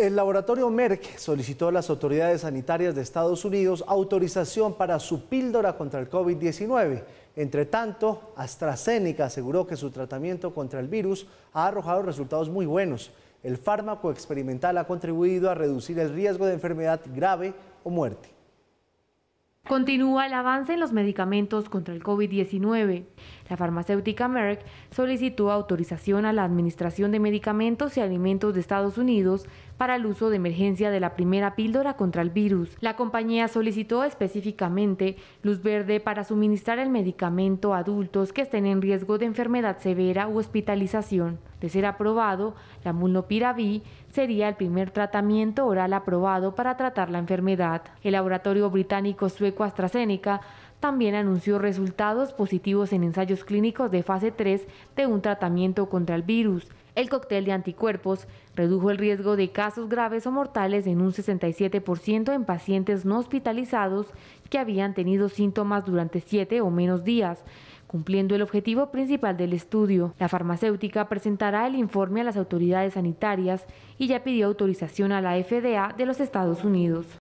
El laboratorio Merck solicitó a las autoridades sanitarias de Estados Unidos autorización para su píldora contra el COVID-19. Entre tanto, AstraZeneca aseguró que su tratamiento contra el virus ha arrojado resultados muy buenos. El fármaco experimental ha contribuido a reducir el riesgo de enfermedad grave o muerte. Continúa el avance en los medicamentos contra el COVID-19. La farmacéutica Merck solicitó autorización a la Administración de Medicamentos y Alimentos de Estados Unidos para el uso de emergencia de la primera píldora contra el virus. La compañía solicitó específicamente luz verde para suministrar el medicamento a adultos que estén en riesgo de enfermedad severa u hospitalización. De ser aprobado, la mulnopiraví sería el primer tratamiento oral aprobado para tratar la enfermedad. El laboratorio británico sueco AstraZeneca también anunció resultados positivos en ensayos clínicos de fase 3 de un tratamiento contra el virus. El cóctel de anticuerpos redujo el riesgo de casos graves o mortales en un 67% en pacientes no hospitalizados que habían tenido síntomas durante siete o menos días, cumpliendo el objetivo principal del estudio. La farmacéutica presentará el informe a las autoridades sanitarias y ya pidió autorización a la FDA de los Estados Unidos.